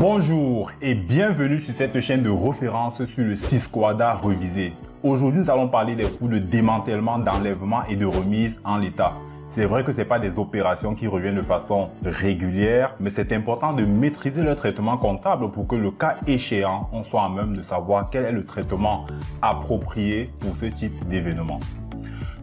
Bonjour et bienvenue sur cette chaîne de référence sur le Sisquada Revisé. Aujourd'hui, nous allons parler des coûts de démantèlement, d'enlèvement et de remise en l'état. C'est vrai que ce sont pas des opérations qui reviennent de façon régulière, mais c'est important de maîtriser le traitement comptable pour que le cas échéant, on soit à même de savoir quel est le traitement approprié pour ce type d'événement.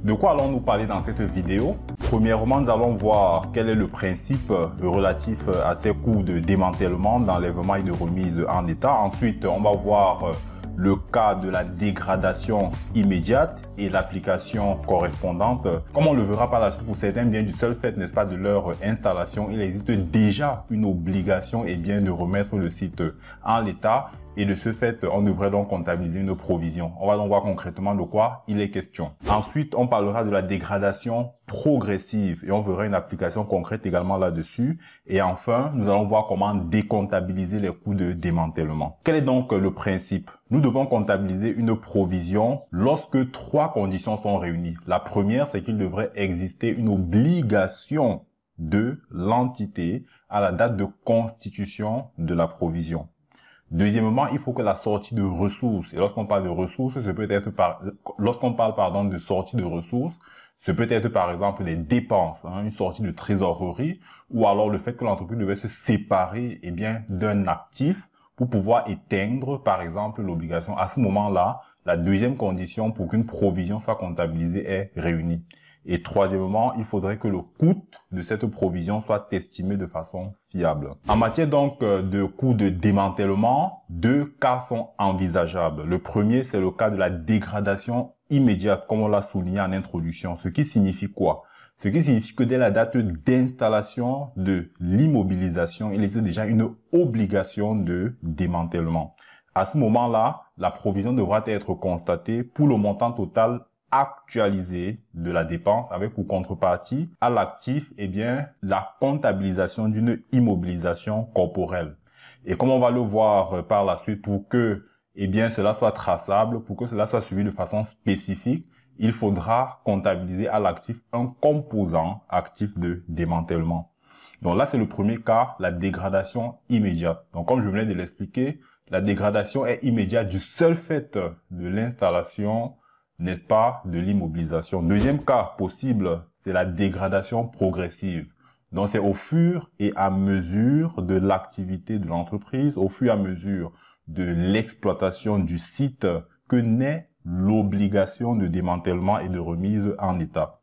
De quoi allons-nous parler dans cette vidéo Premièrement, nous allons voir quel est le principe euh, relatif euh, à ces coûts de démantèlement, d'enlèvement et de remise en état. Ensuite, on va voir euh, le cas de la dégradation immédiate et l'application correspondante. Comme on le verra par la suite, pour certains biens du seul fait, n'est-ce pas, de leur installation, il existe déjà une obligation eh bien, de remettre le site en l'état et de ce fait, on devrait donc comptabiliser une provision. On va donc voir concrètement de quoi il est question. Ensuite, on parlera de la dégradation progressive et on verra une application concrète également là-dessus. Et enfin, nous allons voir comment décomptabiliser les coûts de démantèlement. Quel est donc le principe Nous devons comptabiliser une provision lorsque trois conditions sont réunies. La première, c'est qu'il devrait exister une obligation de l'entité à la date de constitution de la provision. Deuxièmement, il faut que la sortie de ressources, et lorsqu'on parle de ressources, c'est peut-être par, lorsqu'on parle, pardon, de sortie de ressources, ce peut-être par exemple des dépenses, hein, une sortie de trésorerie, ou alors le fait que l'entreprise devait se séparer eh bien d'un actif pour pouvoir éteindre par exemple l'obligation. À ce moment-là, la deuxième condition pour qu'une provision soit comptabilisée est réunie. Et troisièmement, il faudrait que le coût de cette provision soit estimé de façon fiable. En matière donc euh, de coût de démantèlement, deux cas sont envisageables. Le premier, c'est le cas de la dégradation immédiate, comme on l'a souligné en introduction. Ce qui signifie quoi ce qui signifie que dès la date d'installation de l'immobilisation, il existe déjà une obligation de démantèlement. À ce moment-là, la provision devra être constatée pour le montant total actualiser de la dépense avec pour contrepartie à l'actif, et eh bien, la comptabilisation d'une immobilisation corporelle. Et comme on va le voir euh, par la suite, pour que eh bien, cela soit traçable, pour que cela soit suivi de façon spécifique, il faudra comptabiliser à l'actif un composant actif de démantèlement. Donc là, c'est le premier cas, la dégradation immédiate. Donc comme je venais de l'expliquer, la dégradation est immédiate du seul fait de l'installation n'est-ce pas, de l'immobilisation. Deuxième cas possible, c'est la dégradation progressive. Donc c'est au fur et à mesure de l'activité de l'entreprise, au fur et à mesure de l'exploitation du site que naît l'obligation de démantèlement et de remise en état.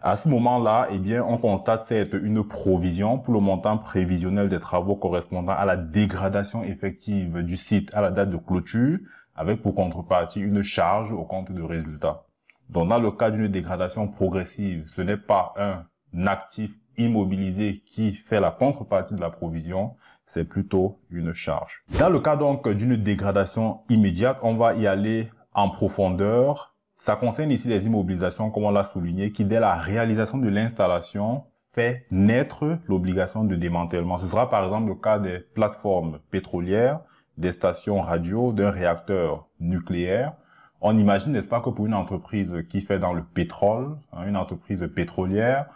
À ce moment-là, eh bien, on constate c'est une provision pour le montant prévisionnel des travaux correspondant à la dégradation effective du site à la date de clôture, avec pour contrepartie une charge au compte de résultat. Donc dans le cas d'une dégradation progressive, ce n'est pas un actif immobilisé qui fait la contrepartie de la provision, c'est plutôt une charge. Dans le cas donc d'une dégradation immédiate, on va y aller en profondeur. Ça concerne ici les immobilisations, comme on l'a souligné, qui dès la réalisation de l'installation fait naître l'obligation de démantèlement. Ce sera par exemple le cas des plateformes pétrolières des stations radio, d'un réacteur nucléaire, on imagine, n'est-ce pas, que pour une entreprise qui fait dans le pétrole, hein, une entreprise pétrolière,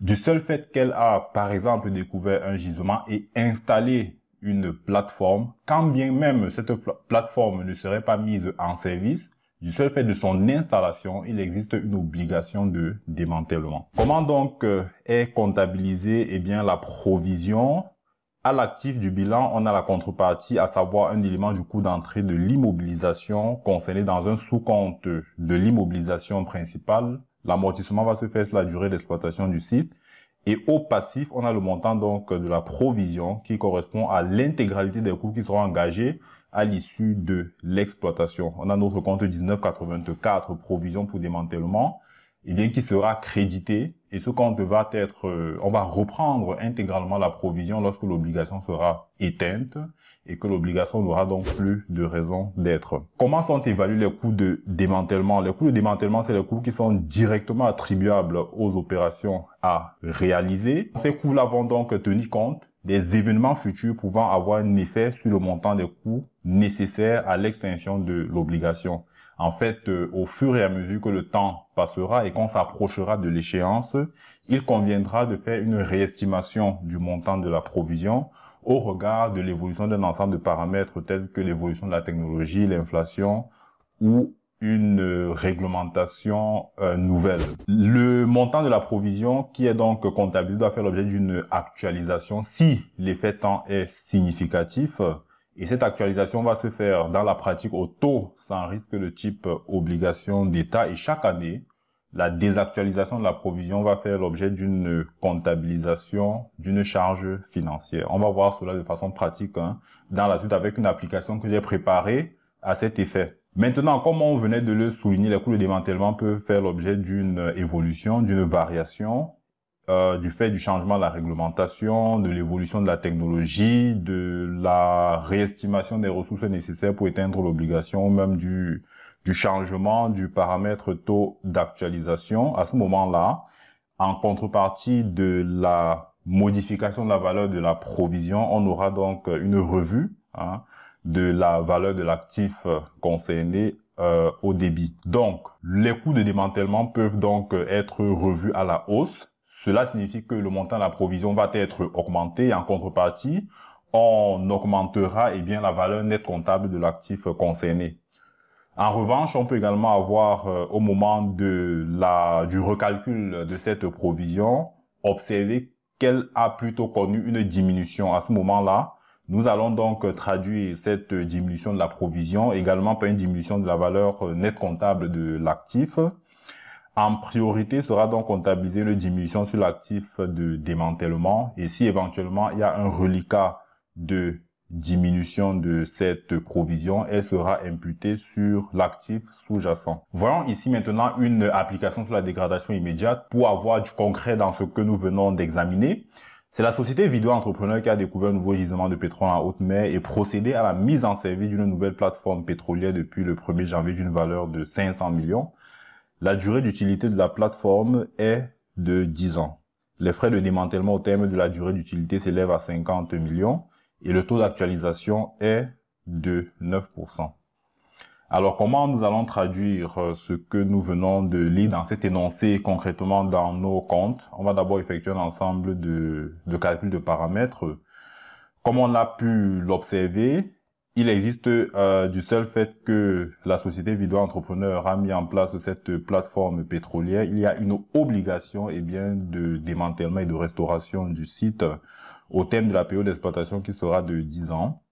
du seul fait qu'elle a, par exemple, découvert un gisement et installé une plateforme, quand bien même cette plateforme ne serait pas mise en service, du seul fait de son installation, il existe une obligation de démantèlement. Comment donc euh, est comptabilisée eh bien, la provision à l'actif du bilan, on a la contrepartie, à savoir un élément du coût d'entrée de l'immobilisation concerné dans un sous-compte de l'immobilisation principale. L'amortissement va se faire sur la durée d'exploitation du site. Et au passif, on a le montant donc de la provision qui correspond à l'intégralité des coûts qui seront engagés à l'issue de l'exploitation. On a notre compte 1984 provision pour démantèlement, et eh bien qui sera crédité et ce compte va être, euh, on va reprendre intégralement la provision lorsque l'obligation sera éteinte et que l'obligation n'aura donc plus de raison d'être. Comment sont évalués les coûts de démantèlement Les coûts de démantèlement, c'est les coûts qui sont directement attribuables aux opérations à réaliser. Ces coûts-là vont donc tenir compte des événements futurs pouvant avoir un effet sur le montant des coûts nécessaires à l'extension de l'obligation en fait, euh, au fur et à mesure que le temps passera et qu'on s'approchera de l'échéance, il conviendra de faire une réestimation du montant de la provision au regard de l'évolution d'un ensemble de paramètres tels que l'évolution de la technologie, l'inflation ou une réglementation euh, nouvelle. Le montant de la provision qui est donc comptabilisé doit faire l'objet d'une actualisation si l'effet temps est significatif et cette actualisation va se faire dans la pratique au taux sans risque de type obligation d'État. Et chaque année, la désactualisation de la provision va faire l'objet d'une comptabilisation d'une charge financière. On va voir cela de façon pratique hein, dans la suite avec une application que j'ai préparée à cet effet. Maintenant, comme on venait de le souligner, les coûts de démantèlement peuvent faire l'objet d'une évolution, d'une variation euh, du fait du changement de la réglementation, de l'évolution de la technologie, de la réestimation des ressources nécessaires pour éteindre l'obligation, même du, du changement du paramètre taux d'actualisation. À ce moment-là, en contrepartie de la modification de la valeur de la provision, on aura donc une revue hein, de la valeur de l'actif concerné euh, au débit. Donc, les coûts de démantèlement peuvent donc être revus à la hausse cela signifie que le montant de la provision va être augmenté et en contrepartie, on augmentera eh bien, la valeur nette comptable de l'actif concerné. En revanche, on peut également avoir euh, au moment de la, du recalcul de cette provision, observer qu'elle a plutôt connu une diminution à ce moment-là. Nous allons donc traduire cette diminution de la provision également par une diminution de la valeur euh, nette comptable de l'actif. En priorité sera donc comptabilisée la diminution sur l'actif de démantèlement et si éventuellement il y a un reliquat de diminution de cette provision, elle sera imputée sur l'actif sous-jacent. Voyons ici maintenant une application sur la dégradation immédiate pour avoir du concret dans ce que nous venons d'examiner. C'est la société Vidéo Entrepreneur qui a découvert un nouveau gisement de pétrole en haute mer et procédé à la mise en service d'une nouvelle plateforme pétrolière depuis le 1er janvier d'une valeur de 500 millions. La durée d'utilité de la plateforme est de 10 ans. Les frais de démantèlement au terme de la durée d'utilité s'élèvent à 50 millions et le taux d'actualisation est de 9%. Alors comment nous allons traduire euh, ce que nous venons de lire dans cet énoncé concrètement dans nos comptes On va d'abord effectuer un ensemble de, calculs de paramètres. Comme on a pu l'observer, il existe euh, du seul fait que la société vidéo Entrepreneur a mis en place cette plateforme pétrolière, il y a une obligation eh bien, de démantèlement et de restauration du site au terme de la période d'exploitation qui sera de 10 ans.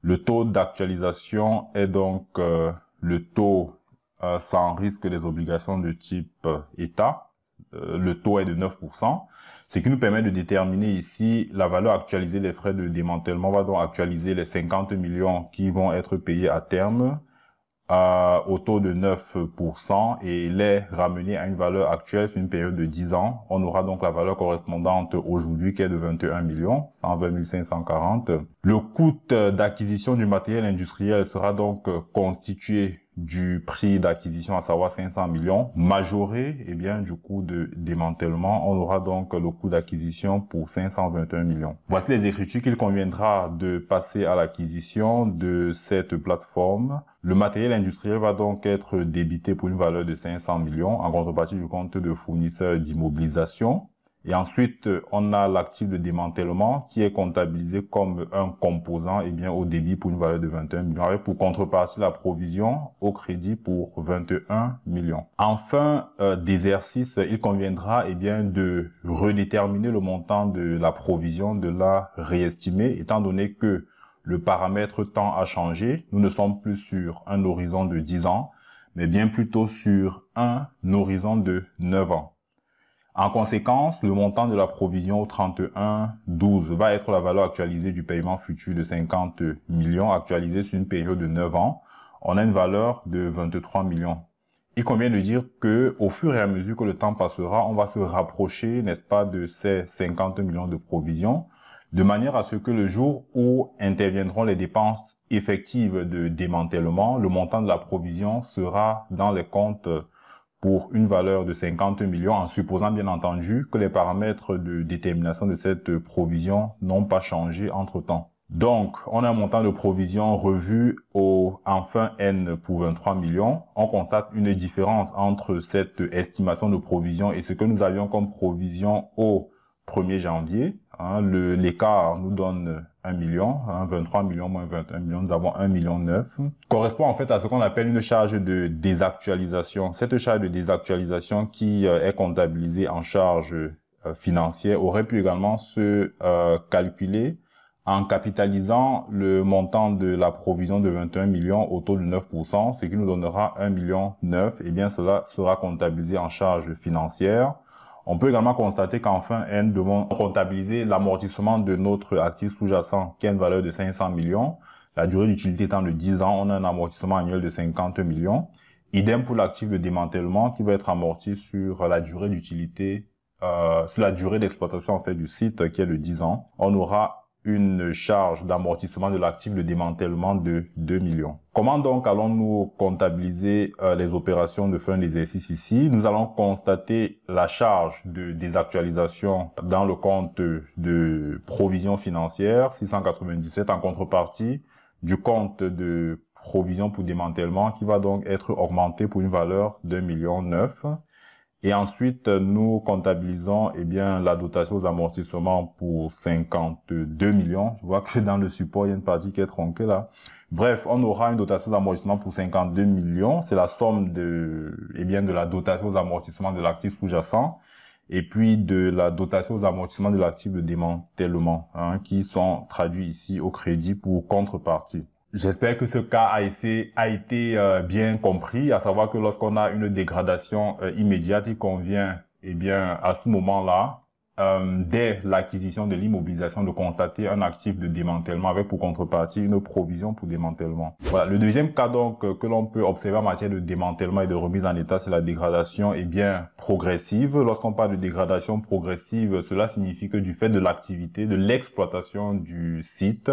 Le taux d'actualisation est donc euh, le taux euh, sans risque des obligations de type État. le taux est de 9% ce qui nous permet de déterminer ici la valeur actualisée des frais de démantèlement. On va donc actualiser les 50 millions qui vont être payés à terme euh, au taux de 9% et les ramener à une valeur actuelle sur une période de 10 ans. On aura donc la valeur correspondante aujourd'hui qui est de 21 millions, 120 540. Le coût euh, d'acquisition du matériel industriel sera donc euh, constitué du prix d'acquisition, à savoir 500 millions, majoré eh bien, du coût de démantèlement. On aura donc le coût d'acquisition pour 521 millions. Voici les écritures qu'il conviendra de passer à l'acquisition de cette plateforme. Le matériel industriel va donc être débité pour une valeur de 500 millions en contrepartie du compte de fournisseur d'immobilisation. Et ensuite, on a l'actif de démantèlement qui est comptabilisé comme un composant eh bien, au débit pour une valeur de 21 millions pour contrepartie la provision au crédit pour 21 millions. Enfin, euh, d'exercice, il conviendra eh bien, de redéterminer le montant de la provision, de la réestimer, étant donné que le paramètre temps a changé. Nous ne sommes plus sur un horizon de 10 ans, mais bien plutôt sur un horizon de 9 ans. En conséquence, le montant de la provision 31-12 va être la valeur actualisée du paiement futur de 50 millions actualisé sur une période de 9 ans. On a une valeur de 23 millions. Il convient de dire que au fur et à mesure que le temps passera, on va se rapprocher, n'est-ce pas, de ces 50 millions de provisions, de manière à ce que le jour où interviendront les dépenses effectives de démantèlement, le montant de la provision sera dans les comptes pour une valeur de 50 millions en supposant bien entendu que les paramètres de détermination de cette provision n'ont pas changé entre-temps. Donc, on a un montant de provision revu au enfin N pour 23 millions. On constate une différence entre cette estimation de provision et ce que nous avions comme provision au 1er janvier. Hein, L'écart nous donne 1 million, hein, 23 millions moins 21 millions, nous avons 1 million 9. Correspond en fait à ce qu'on appelle une charge de désactualisation. Cette charge de désactualisation qui euh, est comptabilisée en charge euh, financière aurait pu également se euh, calculer en capitalisant le montant de la provision de 21 millions au taux de 9%, ce qui nous donnera 1 million 9, et eh bien cela sera comptabilisé en charge financière on peut également constater qu'enfin, N devons comptabiliser l'amortissement de notre actif sous-jacent qui a une valeur de 500 millions. La durée d'utilité étant de 10 ans, on a un amortissement annuel de 50 millions. Idem pour l'actif de démantèlement qui va être amorti sur la durée d'utilité, euh, sur la durée d'exploitation en fait du site qui est de 10 ans. On aura une charge d'amortissement de l'actif de démantèlement de 2 millions. Comment donc allons-nous comptabiliser euh, les opérations de fin d'exercice ici Nous allons constater la charge de désactualisation dans le compte de provision financière 697 en contrepartie du compte de provision pour démantèlement qui va donc être augmenté pour une valeur de 1 million 9. Et ensuite, nous comptabilisons eh bien la dotation aux amortissements pour 52 millions. Je vois que dans le support, il y a une partie qui est tronquée là. Bref, on aura une dotation aux amortissements pour 52 millions. C'est la somme de, eh bien, de la dotation aux amortissements de l'actif sous-jacent et puis de la dotation aux amortissements de l'actif de démantèlement, hein, qui sont traduits ici au crédit pour contrepartie. J'espère que ce cas a été, euh, bien compris, à savoir que lorsqu'on a une dégradation euh, immédiate, il convient, eh bien, à ce moment-là, euh, dès l'acquisition de l'immobilisation de constater un actif de démantèlement avec pour contrepartie une provision pour démantèlement. Voilà. Le deuxième cas donc euh, que l'on peut observer en matière de démantèlement et de remise en état, c'est la dégradation eh bien progressive. Lorsqu'on parle de dégradation progressive, cela signifie que du fait de l'activité, de l'exploitation du site,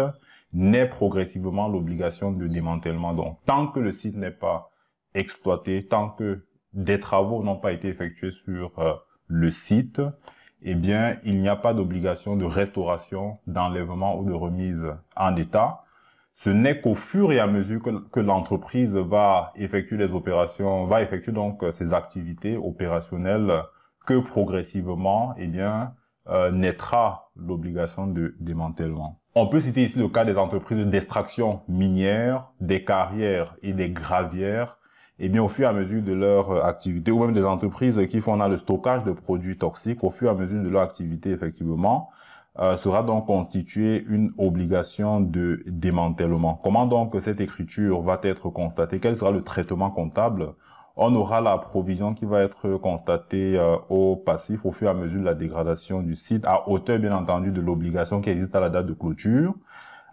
naît progressivement l'obligation de démantèlement. Donc, tant que le site n'est pas exploité, tant que des travaux n'ont pas été effectués sur euh, le site, eh bien, il n'y a pas d'obligation de restauration, d'enlèvement ou de remise en état. Ce n'est qu'au fur et à mesure que, l'entreprise va effectuer les opérations, va effectuer donc euh, ses activités opérationnelles que progressivement, eh bien, euh, naîtra l'obligation de démantèlement. On peut citer ici le cas des entreprises d'extraction minière, des carrières et des gravières eh bien, au fur et à mesure de leur euh, activité, ou même des entreprises qui font le stockage de produits toxiques, au fur et à mesure de leur activité, effectivement, euh, sera donc constituée une obligation de démantèlement. Comment donc cette écriture va être constatée Quel sera le traitement comptable On aura la provision qui va être constatée euh, au passif au fur et à mesure de la dégradation du site, à hauteur bien entendu de l'obligation qui existe à la date de clôture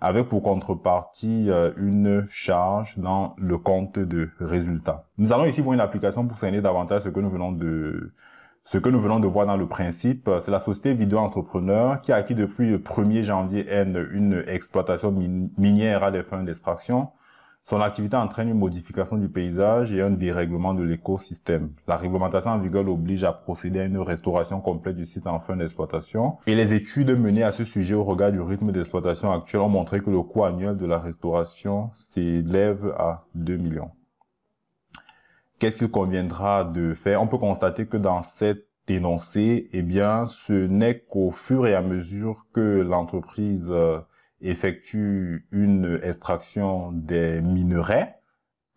avec pour contrepartie euh, une charge dans le compte de résultat. Nous allons ici voir une application pour scinder davantage ce que nous venons de ce que nous venons de voir dans le principe, euh, c'est la société Vidéo Entrepreneur qui a acquis depuis le 1er janvier N une exploitation minière à des fins d'extraction son activité entraîne une modification du paysage et un dérèglement de l'écosystème. La réglementation en vigueur oblige à procéder à une restauration complète du site en fin d'exploitation et les études menées à ce sujet au regard du rythme d'exploitation actuel ont montré que le coût annuel de la restauration s'élève à 2 millions. Qu'est-ce qu'il conviendra de faire On peut constater que dans cette énoncé, eh bien, ce n'est qu'au fur et à mesure que l'entreprise euh, effectue une extraction des minerais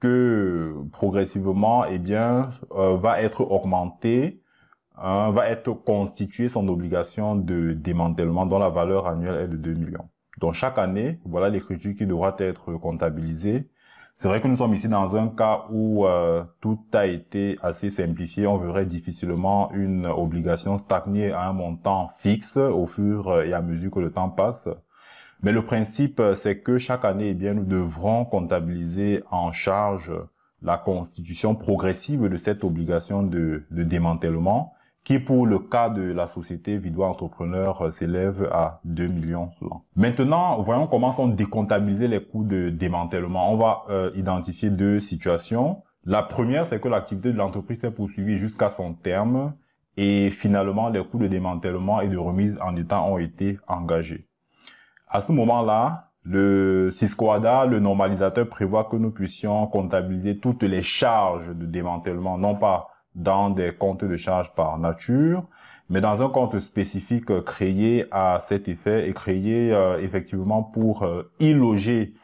que progressivement, et eh bien, euh, va être augmenté, hein, va être constituée son obligation de démantèlement dont la valeur annuelle est de 2 millions. Donc chaque année, voilà l'écriture qui devra être comptabilisée. C'est vrai que nous sommes ici dans un cas où euh, tout a été assez simplifié. On verrait difficilement une obligation stagnée à un montant fixe au fur et à mesure que le temps passe. Mais le principe, euh, c'est que chaque année, eh bien, nous devrons comptabiliser en charge euh, la constitution progressive de cette obligation de, démantèlement, qui pour le cas de la société Vidois Entrepreneur euh, s'élève à 2 millions l'an. Maintenant, voyons comment sont décomptabilisés les coûts de démantèlement. On va identifier deux situations. La première, c'est que l'activité de l'entreprise s'est poursuivie jusqu'à son terme et finalement, les coûts de démantèlement et de remise en état ont été engagés. À ce moment-là, le cisquada, le normalisateur, prévoit que nous puissions comptabiliser toutes les charges de démantèlement, non pas dans des comptes de charges par nature, mais dans un compte spécifique créé à cet effet et créé euh, effectivement pour euh, y loger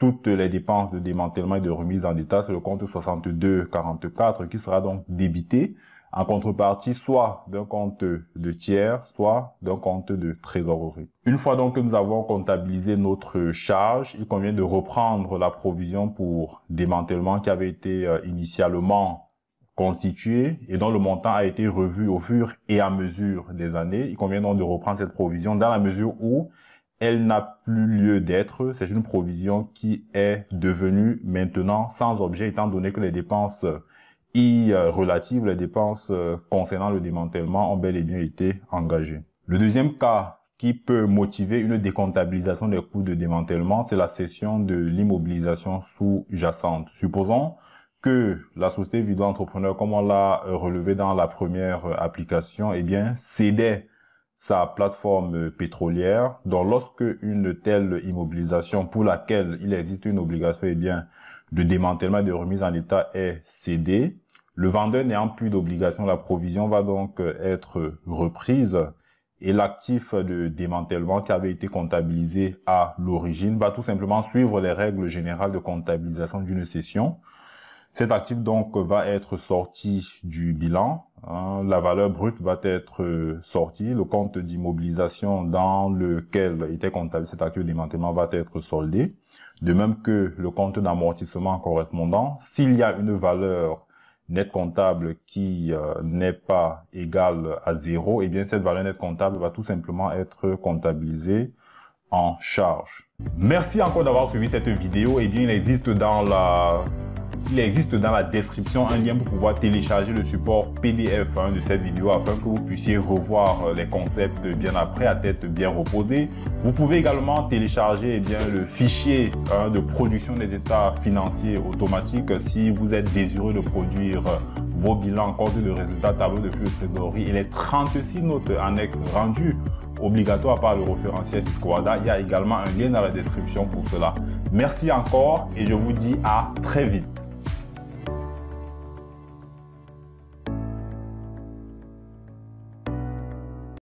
toutes les dépenses de démantèlement et de remise en état. C'est le compte 6244 qui sera donc débité en contrepartie soit d'un compte de tiers, soit d'un compte de trésorerie. Une fois donc que nous avons comptabilisé notre charge, il convient de reprendre la provision pour démantèlement qui avait été euh, initialement constituée et dont le montant a été revu au fur et à mesure des années. Il convient donc de reprendre cette provision dans la mesure où elle n'a plus lieu d'être. C'est une provision qui est devenue maintenant sans objet étant donné que les dépenses et euh, relative les dépenses euh, concernant le démantèlement ont bel et bien été engagées. Le deuxième cas qui peut motiver une décomptabilisation des coûts de démantèlement, c'est la cession de l'immobilisation sous-jacente. Supposons que la société vidéo entrepreneur, comme on l'a euh, relevé dans la première application, eh bien, cédait sa plateforme pétrolière, Donc, lorsque une telle immobilisation pour laquelle il existe une obligation, eh bien, de démantèlement et de remise en état est cédé, le vendeur n'ayant plus d'obligation, la provision va donc euh, être reprise et l'actif de démantèlement qui avait été comptabilisé à l'origine va tout simplement suivre les règles générales de comptabilisation d'une cession. Cet actif donc va être sorti du bilan, hein. la valeur brute va être euh, sortie, le compte d'immobilisation dans lequel était comptable cet actif de démantèlement va être soldé de même que le compte d'amortissement correspondant. S'il y a une valeur nette comptable qui euh, n'est pas égale à zéro, et eh bien cette valeur nette comptable va tout simplement être comptabilisée en charge. Merci encore d'avoir suivi cette vidéo. Et eh bien, il existe dans la il existe dans la description un lien pour pouvoir télécharger le support PDF hein, de cette vidéo afin que vous puissiez revoir euh, les concepts bien après à tête bien reposée. Vous pouvez également télécharger eh bien, le fichier hein, de production des états financiers automatiques si vous êtes désireux de produire euh, vos bilans, en compte de résultat tableau de flux de trésorerie et les 36 notes annexes rendues obligatoires par le référentiel Squada. Il y a également un lien dans la description pour cela. Merci encore et je vous dis à très vite.